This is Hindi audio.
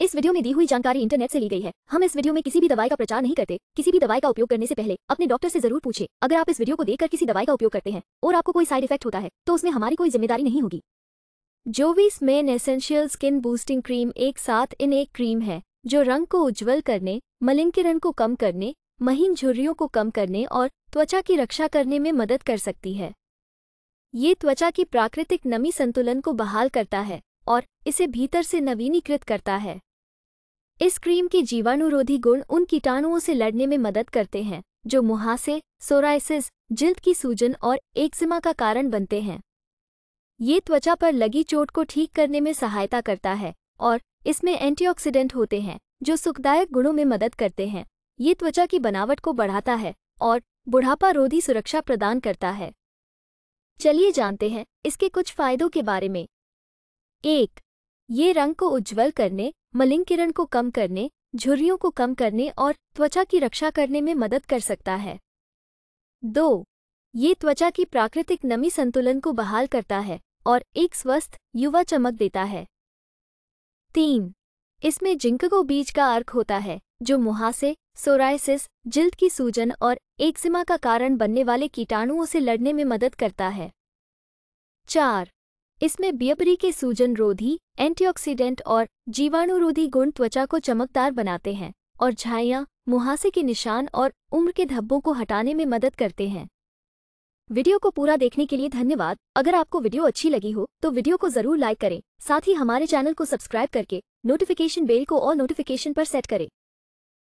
इस वीडियो में दी हुई जानकारी इंटरनेट से ली गई है हम इस वीडियो में किसी भी दवाई का प्रचार नहीं करते किसी भी दवाई का उपयोग करने से पहले अपने डॉक्टर से जरूर पूछे अगर आप इस वीडियो को देखकर किसी दवाई का उपयोग करते हैं और आपको कोई साइड इफेक्ट होता है तो उसमें हमारी कोई जिम्मेदारी नहीं होगी Jovees men essential skin boosting cream एक साथ इन एक क्रीम है जो रंग को उज्जवल करने मलिन को कम करने महीन झुर्रियों को कम करने और त्वचा की रक्षा करने में मदद कर सकती है ये त्वचा की प्राकृतिक नमी संतुलन को बहाल करता है और इसे भीतर से नवीनीकृत करता है इस क्रीम के जीवाणुरोधी गुण उन कीटाणुओं से लड़ने में मदद करते हैं जो मुहासे सोराइसिस जिल्द की सूजन और एक्जिमा का कारण बनते हैं ये त्वचा पर लगी चोट को ठीक करने में सहायता करता है और इसमें एंटीऑक्सीडेंट होते हैं जो सुखदायक गुणों में मदद करते हैं ये त्वचा की बनावट को बढ़ाता है और बुढ़ापा रोधी सुरक्षा प्रदान करता है चलिए जानते हैं इसके कुछ फायदों के बारे में एक ये रंग को उज्ज्वल करने मलिंग किरण को कम करने झुर्रियों को कम करने और त्वचा की रक्षा करने में मदद कर सकता है दो ये त्वचा की प्राकृतिक नमी संतुलन को बहाल करता है और एक स्वस्थ युवा चमक देता है तीन इसमें जिंकगो बीज का अर्क होता है जो मुहासे सोराइसिस जिल्द की सूजन और एक्जिमा का कारण बनने वाले कीटाणुओं से लड़ने में मदद करता है चार इसमें बियबरी के सूजन रोधी एंटीऑक्सीडेंट और जीवाणुरोधी गुण त्वचा को चमकदार बनाते हैं और झाइयाँ मुहासे के निशान और उम्र के धब्बों को हटाने में मदद करते हैं वीडियो को पूरा देखने के लिए धन्यवाद अगर आपको वीडियो अच्छी लगी हो तो वीडियो को जरूर लाइक करें साथ ही हमारे चैनल को सब्सक्राइब करके नोटिफिकेशन बेल को और नोटिफिकेशन पर सेट करें